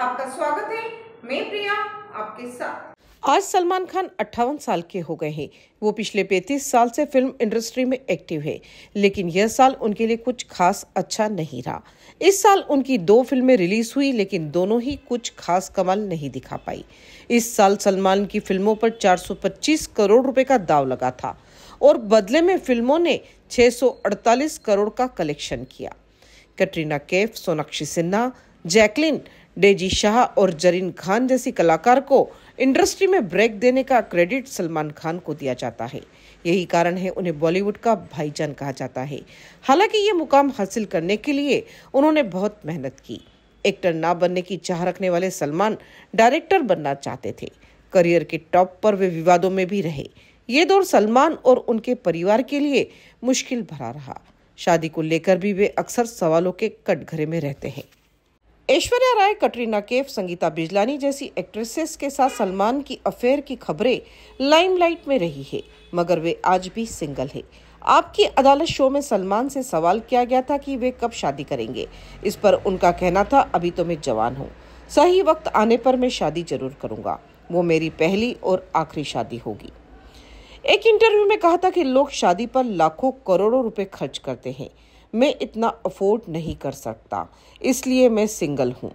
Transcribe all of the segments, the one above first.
आपका स्वागत है मैं प्रिया आपके साथ आज सलमान खान अट्ठावन साल के हो गए हैं वो पिछले 35 साल से फिल्म इंडस्ट्री में एक्टिव है लेकिन यह साल उनके लिए कुछ खास अच्छा नहीं रहा इस साल उनकी दो फिल्में रिलीज हुई लेकिन दोनों ही कुछ खास कमाल नहीं दिखा पाई इस साल सलमान की फिल्मों पर 425 करोड़ रुपए का दाव लगा था और बदले में फिल्मों ने 648 करोड़ का कलेक्शन किया कटरीना कैफ सोनाक्षी सिन्हा जैकलिन डेजी शाह और जरीन खान जैसी कलाकार को इंडस्ट्री में ब्रेक देने का क्रेडिट सलमान खान को दिया जाता है यही कारण है उन्हें बॉलीवुड का भाईजान कहा जाता है हालांकि ये मुकाम हासिल करने के लिए उन्होंने बहुत मेहनत की एक्टर ना बनने की चाह रखने वाले सलमान डायरेक्टर बनना चाहते थे करियर के टॉप पर वे विवादों में भी रहे ये दौर सलमान और उनके परिवार के लिए मुश्किल भरा रहा शादी को लेकर भी वे अक्सर सवालों के कटघरे में रहते हैं ऐश्वर्या राय कटरीना केफ संगीता बिजलानी जैसी एक्ट्रेसेस के साथ सलमान की अफेयर की खबरें लाइमलाइट में रही है मगर वे आज भी सिंगल है आपकी अदालत शो में सलमान से सवाल किया गया था कि वे कब शादी करेंगे इस पर उनका कहना था अभी तो मैं जवान हूँ सही वक्त आने पर मैं शादी जरूर करूंगा वो मेरी पहली और आखिरी शादी होगी एक इंटरव्यू में कहा था कि लोग शादी पर लाखों करोड़ों रुपए खर्च करते हैं मैं इतना अफोर्ड नहीं कर सकता इसलिए मैं सिंगल हूँ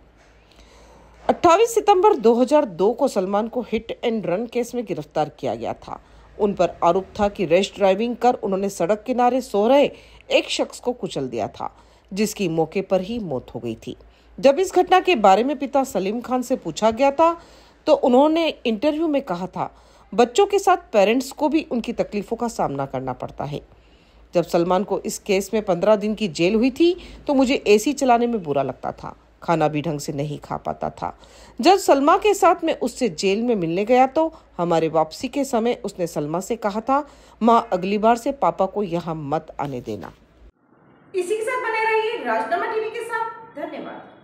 28 सितंबर 2002 को सलमान को हिट एंड रन केस में गिरफ्तार किया गया था उन पर आरोप था कि रेस ड्राइविंग कर उन्होंने सड़क किनारे सो रहे एक शख्स को कुचल दिया था जिसकी मौके पर ही मौत हो गई थी जब इस घटना के बारे में पिता सलीम खान से पूछा गया था तो उन्होंने इंटरव्यू में कहा था बच्चों के साथ पेरेंट्स को भी उनकी तकलीफों का सामना करना पड़ता है जब सलमान को इस केस में पंद्रह दिन की जेल हुई थी तो मुझे ए चलाने में बुरा लगता था खाना भी ढंग से नहीं खा पाता था जब सलमा के साथ में उससे जेल में मिलने गया तो हमारे वापसी के समय उसने सलमा से कहा था माँ अगली बार से पापा को यहाँ मत आने देना इसी के साथ बने रहिए राजनामा टीवी के साथ धन्यवाद